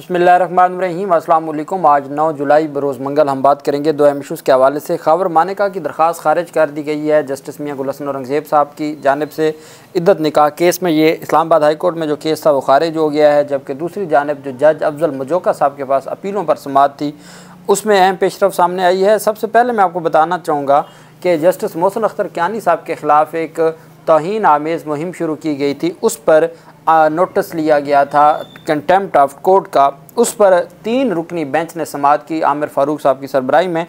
बसमीम अल्लाम आज 9 जुलाई बरोज़ मंगल हम बात करेंगे दो एम इशूज़ के हवाले से खबर मानिका की दरख्वास खारिज कर दी गई है जस्टिस मियाँ गुलसन औरंगज़ेब साहब की जानब से इद्दत निकाह केस में ये इस्लामाबाद हाई कोर्ट में जो केस था वो खारिज हो गया है जबकि दूसरी जानब जो जज अफजल मजोका साहब के पास अपीलों पर समात थी उसमें अहम पेशरफ सामने आई है सबसे पहले मैं आपको बताना चाहूँगा कि जस्टिस मोहसन अख्तर क्यानी साहब के ख़िलाफ़ एक तोहन आमेज़ मुहिम शुरू की गई थी उस पर नोटिस लिया गया था कंटेम्प्ट ऑफ कोर्ट का उस पर तीन रुकनी बेंच ने समात की आमिर फारूक साहब की सरबराई में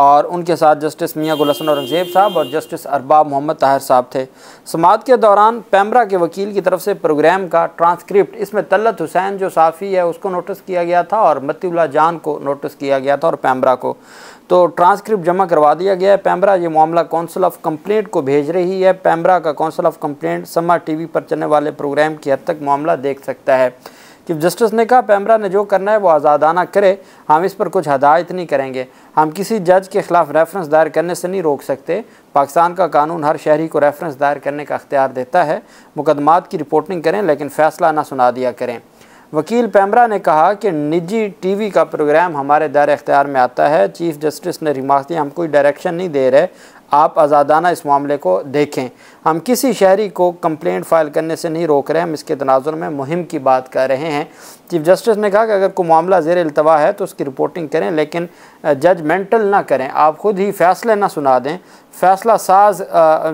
और उनके साथ जस्टिस मियाँ गुलसन औरंगज़ेब साहब और जस्टिस अरबाब मोहम्मद ताहिर साहब थे समात के दौरान पैमरा के वकील की तरफ से प्रोग्राम का ट्रांसक्रिप्ट इसमें तलत हुसैन जो साफ़ी है उसको नोटिस किया गया था और मतीउल्ला जान को नोटिस किया गया था और पैमरा को तो ट्रांसक्रिप्ट जमा करवा दिया गया है पैमरा ये मामला काउंसिल ऑफ कंप्लेंट को भेज रही है पैमरा का council of complaint Samaa TV पर चलने वाले प्रोग्राम की हद तक मामला देख सकता है चीफ जस्टिस ने कहा पैमरा ने जो करना है वो आज़ादाना करे हम इस पर कुछ हदायत नहीं करेंगे हम किसी जज के खिलाफ रेफरेंस दायर करने से नहीं रोक सकते पाकिस्तान का कानून हर शहरी को रेफरेंस दायर करने का अख्तियार देता है मुकदमात की रिपोर्टिंग करें लेकिन फैसला ना सुना दिया करें वकील पैमरा ने कहा कि निजी टीवी का प्रोग्राम हमारे दायरे अख्तियार में आता है चीफ जस्टिस ने रिमार्क दिया हम कोई डायरेक्शन नहीं दे रहे आप आज़ादाना इस मामले को देखें हम किसी शहरी को कंप्लेंट फाइल करने से नहीं रोक रहे हम इसके तनाजुर में मुहिम की बात कर रहे हैं चीफ जस्टिस ने कहा कि अगर कोई मामला जेर अल्तवा है तो उसकी रिपोर्टिंग करें लेकिन जजमेंटल ना करें आप ख़ुद ही फ़ैसले ना सुना दें फ़ैसला साज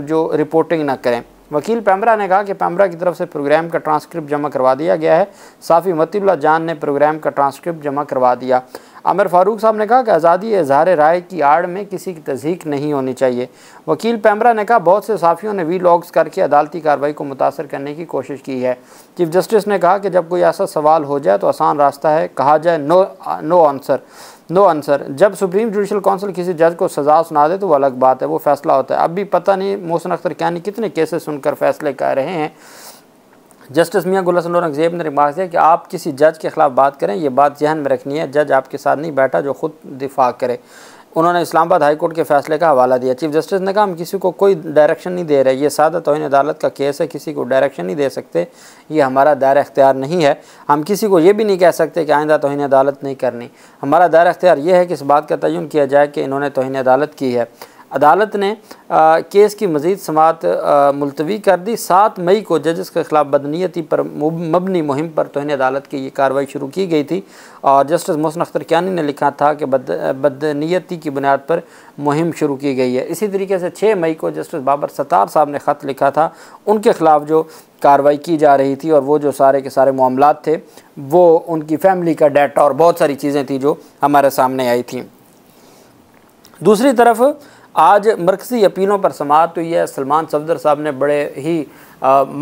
जो रिपोर्टिंग ना करें वकील पैमरा ने कहा कि पैमरा की तरफ से प्रोग्राम का ट्रांसक्रिप्ट जमा करवा दिया गया है साफ़ी मतीबला जान ने प्रोग्राम का ट्रांसक्रिप्ट जमा करवा दिया आमिर फारूक साहब ने कहा कि आज़ादी इजहार राय की आड़ में किसी की तस्दीक नहीं होनी चाहिए वकील पैमरा ने कहा बहुत से साफियों ने वी लॉग्स करके अदालती कार्रवाई को मुतासर करने की कोशिश की है चीफ जस्टिस ने कहा कि जब कोई ऐसा सवाल हो जाए तो आसान रास्ता है कहा जाए no no answer no answer जब सुप्रीम जुडिशल काउंसिल किसी जज को सजा सुना दे तो वो अलग बात है वो फैसला होता है अब भी पता नहीं मोहसन अख्तर नहीं कितने केसेस सुनकर फैसले कर रहे हैं जस्टिस मियाँ गुलसन औरंगजेब ने रिमार्क दिया कि आप किसी जज के ख़िलाफ़ बात करें यह बात जहन में रखनी है जज आपके साथ नहीं बैठा जो खुद दिफा करे उन्होंने इस्लामाबाद हाई कोर्ट के फैसले का हवाला दिया चीफ जस्टिस ने कहा हम किसी को कोई डायरेक्शन नहीं दे रहे ये सादा तोहन अदालत का केस है किसी को डायरेक्शन नहीं दे सकते ये हमारा दायरा अख्तियार नहीं है हम किसी को ये भी नहीं कह सकते कि आइंदा तोहन अदालत नहीं करनी हमारा दायरा अख्तियार ये है कि इस बात का तयन किया जाए कि इन्होंने तोहन अदालत की है अदालत ने केस की मजीद समात मुलतवी कर दी सात मई को जजस के खिलाफ बदनीयती पर मबनी मुहिम पर तोहनी अदालत की ये कार्रवाई शुरू की गई थी और जस्टिस मोहसन अख्तर क्यानी ने लिखा था कि बद बदनीयती की बुनियाद पर मुहिम शुरू की गई है इसी तरीके से छः मई को जस्टिस बाबर सतार साहब ने ख़त लिखा था उनके ख़िलाफ़ जो कार्रवाई की जा रही थी और वो जो सारे के सारे मामला थे वो उनकी फैमिली का डाटा और बहुत सारी चीज़ें थी जो हमारे सामने आई थी दूसरी तरफ आज मरकज़ी अपीलों पर समाप्त हुई है सलमान सफदर साहब ने बड़े ही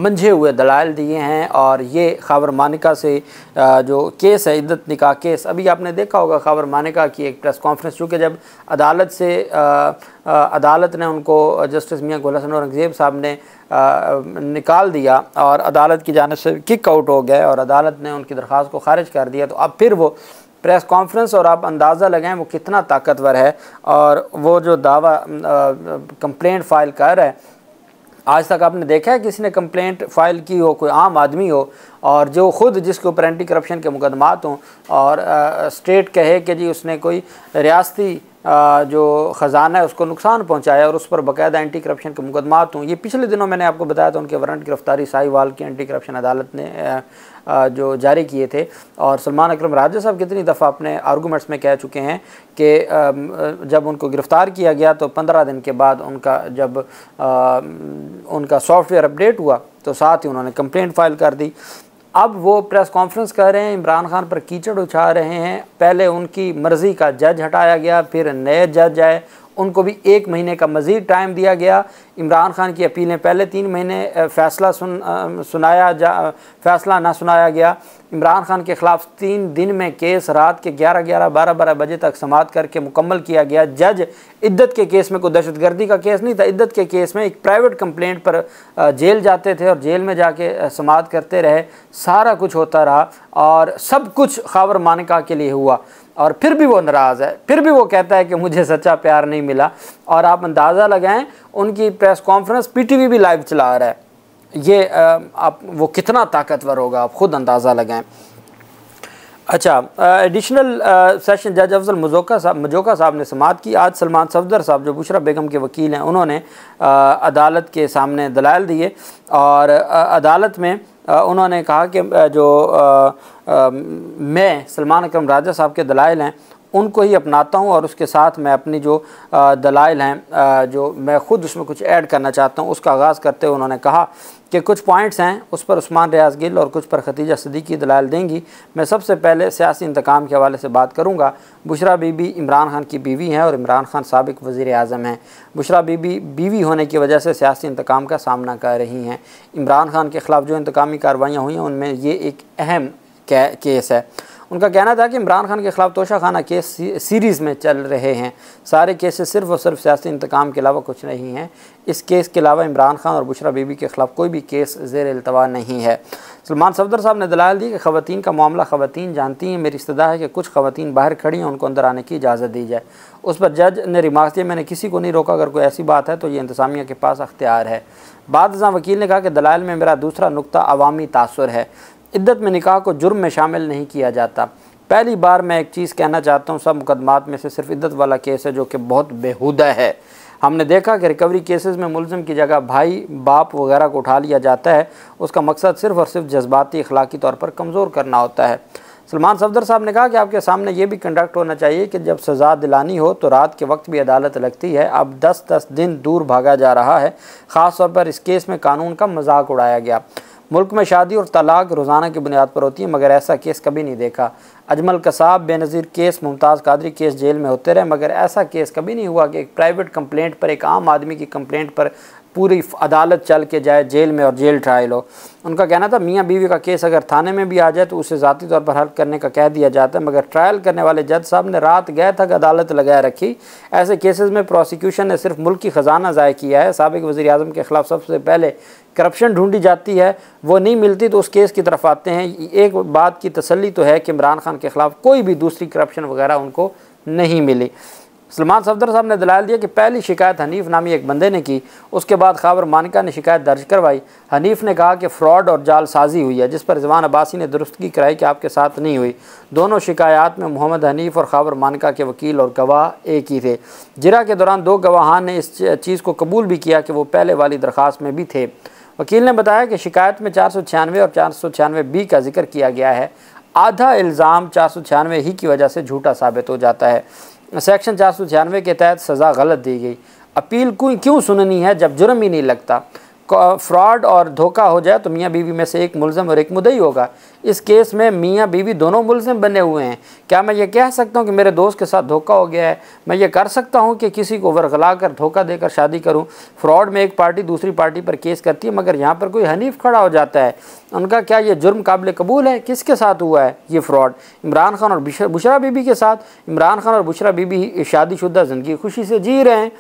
मंझे हुए दलाल दिए हैं और ये ख़बर मानिका से आ, जो केस है इद्दत निका केस अभी आपने देखा होगा ख़बर मानिका की एक प्रेस कॉन्फ्रेंस चूँकि जब अदालत से आ, आ, अदालत ने उनको जस्टिस मियाँ हसन औरंगज़ेब साहब ने निकाल दिया और अदालत की जानब से किक आउट हो गए और अदालत ने उनकी दरख्वास्त को खारिज कर दिया तो अब फिर वो प्रेस कॉन्फ्रेंस और आप अंदाज़ा लगाएं वो कितना ताकतवर है और वो जो दावा कंप्लेंट फाइल कर रहा है आज तक आपने देखा है किसी ने कंप्लेंट फाइल की हो कोई आम आदमी हो और जो ख़ुद जिसके ऊपर एंटी करप्शन के मुकदमात हों और आ, स्टेट कहे कि जी उसने कोई रियासती जो ख़जाना है उसको नुकसान पहुंचाया और उस पर बाकायदा एंटी करप्शन के मुकदमा हूँ ये पिछले दिनों मैंने आपको बताया था उनके वारंट गिरफ्तारी साहिवाल की एंटी करप्शन अदालत ने जो जारी किए थे और सलमान अक्रम राजा साहब कितनी दफ़ा अपने आर्गूमेंट्स में कह चुके हैं कि जब उनको गिरफ़्तार किया गया तो पंद्रह दिन के बाद उनका जब उनका सॉफ्टवेयर अपडेट हुआ तो साथ ही उन्होंने कंप्लेंट फाइल कर दी अब वो प्रेस कॉन्फ्रेंस कर रहे हैं इमरान खान पर कीचड़ उछा रहे हैं पहले उनकी मर्ज़ी का जज हटाया गया फिर नए जज आए उनको भी एक महीने का मज़ीद टाइम दिया गया इमरान खान की अपीलें पहले तीन महीने फ़ैसला सुन आ, सुनाया जा फ़ैसला ना सुनाया गया इमरान खान के ख़िलाफ़ तीन दिन में केस रात के ग्यारह ग्यारह बारह बारह बजे तक समाप्त करके मुकम्मल किया गया जज इद्दत के केस में कोई दहशत गर्दी का केस नहीं था इद्दत के केस में एक प्राइवेट कंप्लेंट पर जेल जाते थे और जेल में जाके समाप्त करते रहे सारा कुछ होता रहा और सब कुछ खबर मानिका के लिए हुआ और फिर भी वो नाराज़ है फिर भी वो कहता है कि मुझे सच्चा प्यार नहीं मिला और आप अंदाज़ा लगाएं उनकी प्रेस कॉन्फ्रेंस पीटीवी भी लाइव चला रहा है ये आप वो कितना ताकतवर होगा आप ख़ुद अंदाज़ा लगाएं अच्छा एडिशनल सेशन जज अफजल मजोका साहब मजोका साहब ने समात की आज सलमान सफदर साहब जो बुशरा बेगम के वकील हैं उन्होंने आ, अदालत के सामने दलाल दिए और आ, अदालत में आ, उन्होंने कहा कि जो मैं सलमान अक्रम राजा साहब के दलाइल हैं उनको ही अपनाता हूँ और उसके साथ मैं अपनी जो दलाइल हैं जो मैं ख़ुद उसमें कुछ ऐड करना चाहता हूँ उसका आगाज़ करते हुए उन्होंने कहा के कुछ पॉइंट्स हैं उस पर उस्मान रियाज गिल और कुछ पर खतीजा सदीकी दलाल देंगी मैं सबसे पहले सियासी इंतकाम के हवाले से बात करूंगा बुशरा बीबी इमरान खान की बीवी हैं और इमरान खान सबक वज़ी अजम हैं बुशरा बीबी बीवी होने की वजह से सियासी इंतकाम का सामना कर रही हैं इमरान खान के खिलाफ जो इंतकामी कार्रवाइयाँ हुई हैं उनमें ये एक अहम केस है उनका कहना था कि इमरान खान के खिलाफ तोशाखाना केस सीरीज़ में चल रहे हैं सारे केसेस सिर्फ और सिर्फ सियासी इंतकाम के अलावा कुछ नहीं हैं इस केस के अलावा इमरान खान और बुशरा बीबी के खिलाफ कोई भी केस जेर अल्तवा नहीं है सलमान सफदर साहब ने दलाल दी कि खवतान का मामला खवतान जानती हैं मेरी इस्तः है कि कुछ खवतान बाहर खड़ी हैं उनको अंदर आने की इजाज़त दी जाए उस पर जज ने रिमार्क दिया मैंने किसी को नहीं रोका अगर कोई ऐसी बात है तो ये इंतजामिया के पास अख्तियार है बाद वकील ने कहा कि दलाल में मेरा दूसरा नुकता अवामी तासर है इद्दत में निकाह को जुर्म में शामिल नहीं किया जाता पहली बार मैं एक चीज़ कहना चाहता हूँ सब मुकदमात में से सिर्फ इद्दत वाला केस है जो कि बहुत बेहुदा है हमने देखा कि रिकवरी केसेस में मुलम की जगह भाई बाप वगैरह को उठा लिया जाता है उसका मकसद सिर्फ और सिर्फ जज्बाती अखलाकी तौर पर कमज़ोर करना होता है सलमान सफदर साहब ने कहा कि आपके सामने ये भी कंडक्ट होना चाहिए कि जब सज़ा दिलानी हो तो रात के वक्त भी अदालत लगती है अब 10-10 दिन दूर भागा जा रहा है ख़ास तौर पर इस केस में कानून का मजाक उड़ाया गया मुल्क में शादी और तलाक रोज़ाना की बुनियाद पर होती है मगर ऐसा केस कभी नहीं देखा Ajmal Kasab Benazir case Mumtaz Qadri case jail में होते रहे मगर ऐसा केस कभी नहीं हुआ कि एक प्राइवेट कंप्लेंट पर एक आम आदमी की कंप्लेंट पर पूरी अदालत चल के जाए जेल में और जेल ट्रायल हो उनका कहना था मियाँ बीवी का केस अगर थाने में भी आ जाए तो उसे ज़ाती तौर पर हल करने का कह दिया जाता है मगर ट्रायल करने वाले जज साहब ने रात गए तक अदालत लगाए रखी ऐसे केसेस में प्रोसिक्यूशन ने सिर्फ मुल्क की ख़जाना ज़ाय किया है सबक वज़ी अजम के ख़िलाफ़ सबसे पहले करप्शन ढूंढी जाती है वो नहीं मिलती तो उस केस की तरफ आते हैं एक बात की तसली तो है कि इमरान खान के ख़िलाफ़ कोई भी दूसरी करप्शन वगैरह उनको नहीं मिली सलमान सफदर साहब ने दलाल दिया कि पहली शिकायत हनीफ नामी एक बंदे ने की उसके बाद खबर मानिका ने शिकायत दर्ज करवाई हनीफ ने कहा कि फ़्रॉड और जालसाजी हुई है जिस पर रिजवान अब्बासी ने दुरुस्तगी कराई कि आपके साथ नहीं हुई दोनों शिकायत में मोहम्मद हनीफ और खाबर मानिका के वकील और गवाह एक ही थे जिरा के दौरान दो गवाहान ने इस चीज़ को कबूल भी किया कि वो पहले वाली दरख्वास्त में भी थे वकील ने बताया कि शिकायत में चार सौ छियानवे और चार सौ छियानवे बी का जिक्र किया गया है आधा इल्ज़ाम चार सौ छियानवे ही की वजह से झूठा साबित हो जाता है सेक्शन चार के तहत सज़ा गलत दी गई अपील क्यों सुननी है जब जुर्म ही नहीं लगता फ्रॉड और धोखा हो जाए तो मियाँ बीवी में से एक मुलम और एक मुदई होगा इस केस में मियाँ बीवी दोनों मुलम बने हुए हैं क्या मैं ये कह सकता हूँ कि मेरे दोस्त के साथ धोखा हो गया है मैं ये कर सकता हूँ कि किसी को वरगला कर धोखा देकर शादी करूँ फ्रॉड में एक पार्टी दूसरी पार्टी पर केस करती है मगर यहाँ पर कोई हनीफ खड़ा हो जाता है उनका क्या ये जुर्म काबिल कबूल है किसके साथ हुआ है ये फ्रॉड इमरान खान और बुशरा बीबी के साथ इमरान खान और बुशरा बीबी शादीशुदा ज़िंदगी खुशी से जी रहे हैं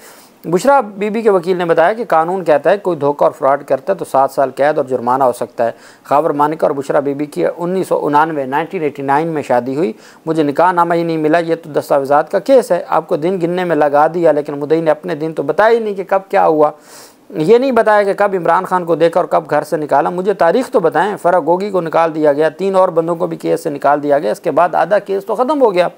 बुशरा बीबी के वकील ने बताया कि कानून कहता है कोई धोखा और फ्रॉड करता है तो सात साल कैद और जुर्माना हो सकता है खाबर मानिक और बुशरा बीबी की उन्नीस सौ उनानवे में शादी हुई मुझे निकाह नामा ही नहीं मिला ये तो दस्तावेजात का केस है आपको दिन गिनने में लगा दिया लेकिन मुदई ने अपने दिन तो बताया ही नहीं कि कब क्या हुआ ये नहीं बताया कि कब इमरान खान को देखा और कब घर से निकाला मुझे तारीख तो बताएं फ़रा गोगी को निकाल दिया गया तीन और बंदों को भी केस से निकाल दिया गया इसके बाद आधा केस तो ख़त्म हो गया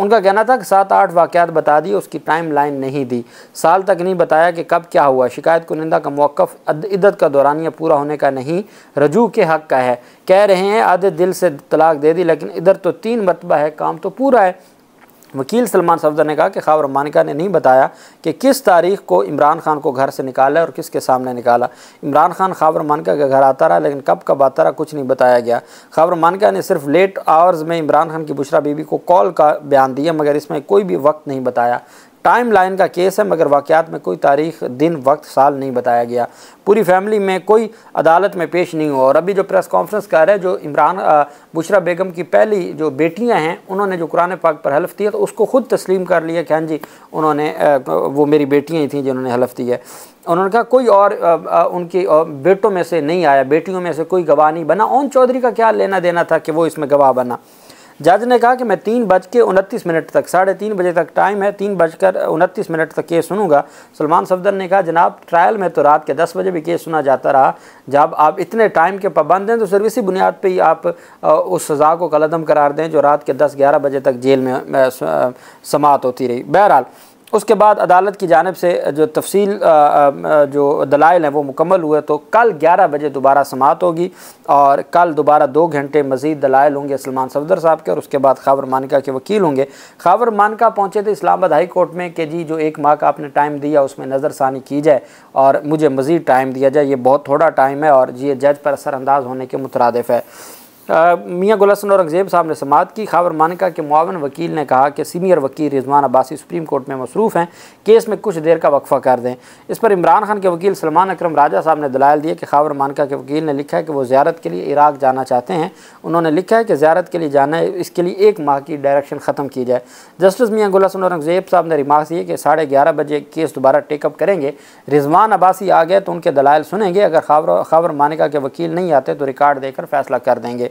उनका कहना था कि सात आठ वाक़ात बता दिए उसकी टाइम लाइन नहीं दी साल तक नहीं बताया कि कब क्या हुआ शिकायत कुनिंदा का मौक़ इद्दत का दौरानिया पूरा होने का नहीं रजू के हक़ का है कह रहे हैं आधे दिल से तलाक दे दी लेकिन इधर तो तीन मरतबा है काम तो पूरा है वकील सलमान सफदर ने कहा कि खबर मानिका ने नहीं बताया कि किस तारीख को इमरान खान को घर से निकाला और किसके सामने निकाला इमरान खान खबर मानिका के घर आता रहा लेकिन कब कब आता रहा कुछ नहीं बताया गया ख़बर मानिका ने सिर्फ लेट आवर्स में इमरान खान की बुशरा बीबी को कॉल का बयान दिया मगर इसमें कोई भी वक्त नहीं बताया टाइम लाइन का केस है मगर वाक़ात में कोई तारीख दिन वक्त साल नहीं बताया गया पूरी फैमिली में कोई अदालत में पेश नहीं हुआ और अभी जो प्रेस कॉन्फ्रेंस कर रहे जो इमरान बुशरा बेगम की पहली जो बेटियां हैं उन्होंने जो कुरान पाक पर हलफ दिया तो उसको ख़ुद तस्लीम कर लिया कि हाँ जी उन्होंने वो मेरी बेटियाँ ही थी जिन्होंने हलफ दी है उन्होंने कहा कोई और उनकी बेटों में से नहीं आया बेटियों में से कोई गवाह नहीं बना ओन चौधरी का क्या लेना देना था कि वो इसमें गवाह बना जज ने कहा कि मैं तीन बज के उनतीस मिनट तक साढ़े तीन बजे तक टाइम है तीन बजकर उनतीस मिनट तक केस सुनूंगा सलमान सफदर ने कहा जनाब ट्रायल में तो रात के दस बजे भी केस सुना जाता रहा जब आप इतने टाइम के पाबंद हैं तो सिर्फ इसी बुनियाद पर ही आप उस सज़ा को कलदम करार दें जो रात के दस ग्यारह बजे तक जेल में समात होती रही बहरहाल उसके बाद अदालत की जानब से जो तफसील जो दलाइल हैं वो मुकम्मल हुए तो कल ग्यारह बजे दोबारा समात होगी और कल दोबारा दो घंटे मज़ीद दलाइल होंगे सलमान सफदर साहब के और उसके बाद खावर मानका के वकील होंगे खावर मानका पहुँचे थे तो इस्लामाबाद हाई कोर्ट में कि जी जो एक माह का आपने टाइम दिया उसमें नज़रसानी की जाए और मुझे मज़ीद टाइम दिया जाए ये बहुत थोड़ा टाइम है और ये जज पर असरअंदाज होने के मुतरद है मियाँ गुलसन औरंगज़ेब साहब ने समात की ख़बर मानका के मुआवन वकील ने कहा कि सीनियर वकील रिजवान अब्बासी सुप्रीम कोर्ट में मसरूफ़ हैं केस में कुछ देर का वक्फ़ा कर दें इस पर इमरान खान के वकील सलमान अक्रम राजा साहब ने दलाल दिए कि खबर मानका के वकील ने लिखा है कि वो ज्यारत के लिए इराक जाना चाहते हैं उन्होंने लिखा है कि ज्यारत के लिए जाना है इसके लिए एक माह की डायरेक्शन ख़त्म की जाए जस्टिस मियाँ गुलसन औरंगज़ेब साहब ने रिमार्क दिए कि साढ़े ग्यारह बजे केस दोबारा टेकअप करेंगे रिजवान अब्बासी आ गए तो उनके दलाल सुनेंगे अगर खबर ख़बर मानका के वकील नहीं आते तो रिकॉर्ड देकर फैसला कर देंगे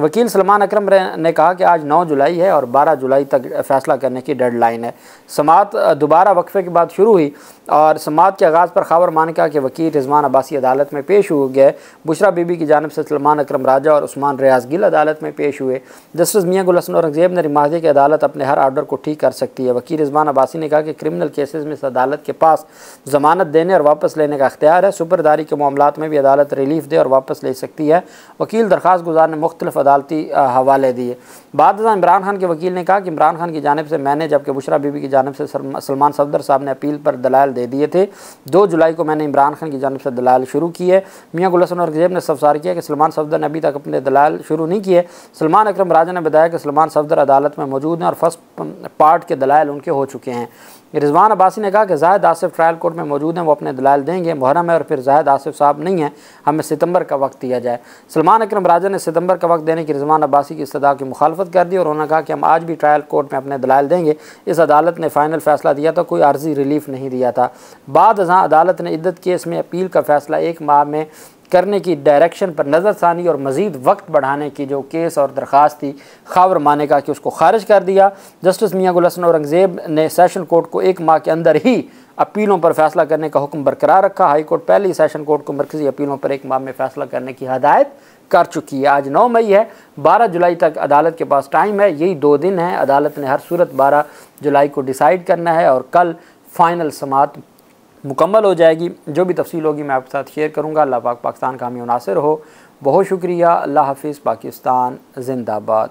वकील सलमान अकरम ने कहा कि आज 9 जुलाई है और 12 जुलाई तक फैसला करने की डेडलाइन है समात दोबारा वक्फे के बाद शुरू हुई और समात के आगाज़ पर खबर मान कहा कि वकील रिजवान अब्बासी अदालत में पेश हुए गए बुशरा बीबी की जानब से सलमान अकरम राजा और उस्मान रियाज गिल अदालत में पेश हुए जस्टिस मियाँ गुलसन औरंगजेब ने रिमाजे की अदालत अपने हर आर्डर को ठीक कर सकती है वकील रिजवान अब्बासी ने कहा कि क्रिमिनल केसेज में इस अदालत के पास जमानत देने और वापस लेने का अख्तियार है सुपरदारी के मामला में भी अदालत रिलीफ दे और वापस ले सकती है वकील दरख्वास्त गुजार ने मुख्तलिफ अदालती हवाले दिए बाद इमरान खान के वकील ने कहा कि इमरान खान की जानब से मैंने जबकि बुशरा बीबी की जानब से सलमान सफदर साहब ने अपील पर दलाल दे दिए थे दो जुलाई को मैंने इमरान खान की जानब से दलाल शुरू की है मियाँ गुलसन और गजेब ने सफसार किया कि सलमान सफदर ने अभी तक अपने दलाल शुरू नहीं किए सलमान अक्रम राजा ने बताया कि सलमान सफदर अदालत में मौजूद हैं और फर्स्ट पार्ट के दलाल उनके हो चुके हैं रिजवान अब्बासी ने कहा कि जाहिद आसिफ ट्रायल कोर्ट में मौजूद हैं वो अपने दलाल देंगे मुहरम है और फिर जाहिद आसिफ साहब नहीं हैं हमें सितंबर का वक्त दिया जाए सलमान अक्रम राजा ने सितंबर का वक्त देने की रिजवान अब्बासी की इस्तः की मुखालफत कर दी और उन्होंने कहा कि हम आज भी ट्रायल कोर्ट में अपने दलाल देंगे इस अदालत ने फ़ाइनल फ़ैसला दिया था कोई अर्जी रिलीफ नहीं दिया था बाद अदालत ने इद्दत केस में अपील का फ़ैसला एक माह में करने की डायरेक्शन पर नज़रसानी और मज़ीद वक्त बढ़ाने की जो केस और दरख्वास्त थी खबर माने का कि उसको खारिज कर दिया जस्टिस मियाँ गुलसन औरंगज़ेब ने सेशन कोर्ट को एक माह के अंदर ही अपीलों पर फैसला करने का हुक्म बरकरार रखा हाई कोर्ट पहले ही सेशन कोर्ट को मरकजी अपीलों पर एक माह में फैसला करने की हदायत कर चुकी है आज नौ मई है बारह जुलाई तक अदालत के पास टाइम है यही दो दिन है अदालत ने हर सूरत बारह जुलाई को डिसाइड करना है और कल फाइनल समात मुकम्मल हो जाएगी जो भी तफसील होगी मैं आपके साथ शेयर करूँगा अल्लाह पाक पाकिस्तान का हमें मुनासर हो बहुत शुक्रिया अल्लाह हाफिज़ पाकिस्तान जिंदाबाद